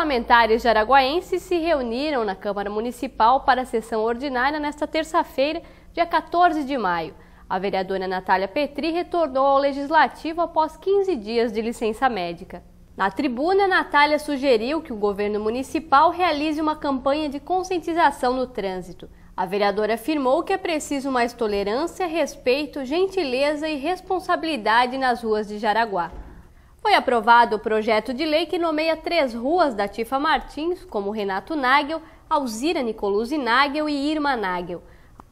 Parlamentares jaraguaenses se reuniram na Câmara Municipal para a sessão ordinária nesta terça-feira, dia 14 de maio. A vereadora Natália Petri retornou ao Legislativo após 15 dias de licença médica. Na tribuna, Natália sugeriu que o governo municipal realize uma campanha de conscientização no trânsito. A vereadora afirmou que é preciso mais tolerância, respeito, gentileza e responsabilidade nas ruas de Jaraguá. Foi aprovado o projeto de lei que nomeia três ruas da Tifa Martins, como Renato Nagel, Alzira Nicoluzzi Nagel e Irma Nagel.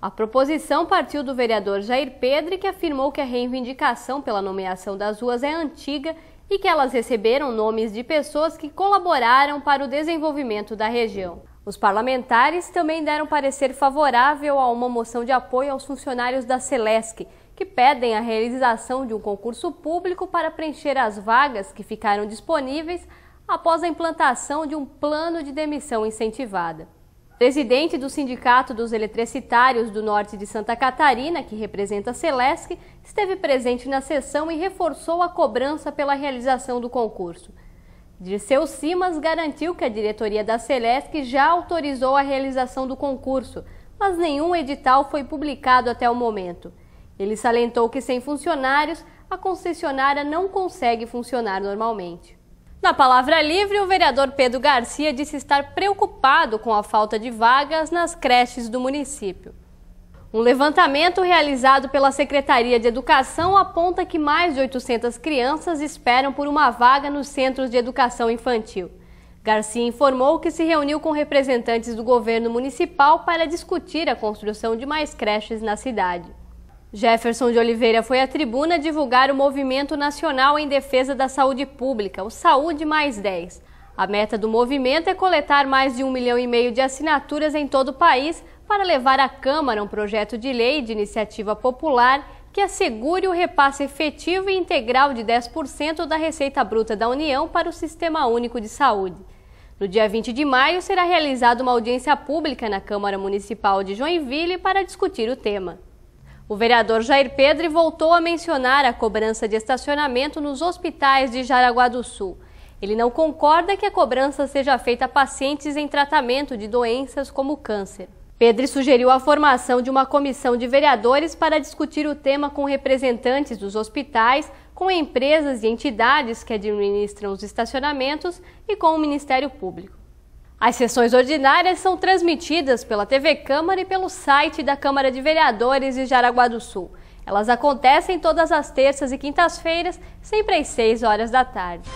A proposição partiu do vereador Jair Pedre, que afirmou que a reivindicação pela nomeação das ruas é antiga e que elas receberam nomes de pessoas que colaboraram para o desenvolvimento da região. Os parlamentares também deram parecer favorável a uma moção de apoio aos funcionários da Celesc, que pedem a realização de um concurso público para preencher as vagas que ficaram disponíveis após a implantação de um plano de demissão incentivada. Presidente do Sindicato dos Eletricitários do Norte de Santa Catarina, que representa a Celesc, esteve presente na sessão e reforçou a cobrança pela realização do concurso. Dirceu Simas garantiu que a diretoria da Celesc já autorizou a realização do concurso, mas nenhum edital foi publicado até o momento. Ele salientou que sem funcionários, a concessionária não consegue funcionar normalmente. Na palavra livre, o vereador Pedro Garcia disse estar preocupado com a falta de vagas nas creches do município. Um levantamento realizado pela Secretaria de Educação aponta que mais de 800 crianças esperam por uma vaga nos centros de educação infantil. Garcia informou que se reuniu com representantes do governo municipal para discutir a construção de mais creches na cidade. Jefferson de Oliveira foi à tribuna divulgar o Movimento Nacional em Defesa da Saúde Pública, o Saúde Mais 10. A meta do movimento é coletar mais de um milhão e meio de assinaturas em todo o país para levar à Câmara um projeto de lei de iniciativa popular que assegure o repasse efetivo e integral de 10% da Receita Bruta da União para o Sistema Único de Saúde. No dia 20 de maio será realizada uma audiência pública na Câmara Municipal de Joinville para discutir o tema. O vereador Jair Pedro voltou a mencionar a cobrança de estacionamento nos hospitais de Jaraguá do Sul. Ele não concorda que a cobrança seja feita a pacientes em tratamento de doenças como câncer. Pedro sugeriu a formação de uma comissão de vereadores para discutir o tema com representantes dos hospitais, com empresas e entidades que administram os estacionamentos e com o Ministério Público. As sessões ordinárias são transmitidas pela TV Câmara e pelo site da Câmara de Vereadores de Jaraguá do Sul. Elas acontecem todas as terças e quintas-feiras, sempre às 6 horas da tarde.